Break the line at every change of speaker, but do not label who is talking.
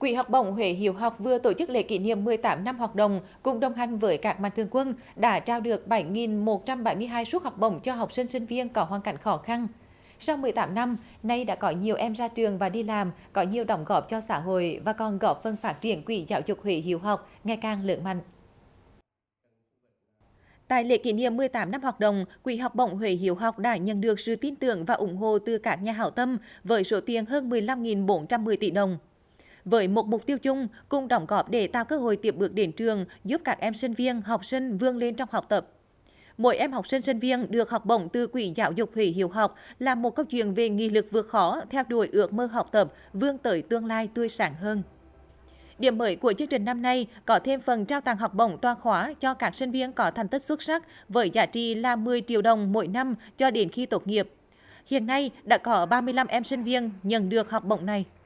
Quỹ học bổng Huế Hiếu học vừa tổ chức lễ kỷ niệm 18 năm hoạt động cùng đồng hành với các mạnh thường quân đã trao được 7.172 suất học bổng cho học sinh sinh viên có hoàn cảnh khó khăn. Sau 18 năm, nay đã có nhiều em ra trường và đi làm, có nhiều đóng góp cho xã hội và còn góp phần phát triển quỹ giáo dục Huế Hiếu học ngày càng lớn mạnh. Tại lễ kỷ niệm 18 năm hoạt động, Quỹ học bổng Huế Hiếu học đã nhận được sự tin tưởng và ủng hộ từ các nhà hảo tâm với số tiền hơn 15.410 tỷ đồng với một mục tiêu chung cùng đóng góp để tạo cơ hội tiếp bước đến trường, giúp các em sinh viên, học sinh vươn lên trong học tập. Mỗi em học sinh sinh viên được học bổng từ Quỹ Giáo dục Hủy Hiệu học là một câu chuyện về nghị lực vượt khó, theo đuổi ước mơ học tập, vươn tới tương lai tươi sáng hơn. Điểm mới của chương trình năm nay có thêm phần trao tặng học bổng toa khóa cho các sinh viên có thành tích xuất sắc với giá trị là 10 triệu đồng mỗi năm cho đến khi tốt nghiệp. Hiện nay đã có 35 em sinh viên nhận được học bổng này.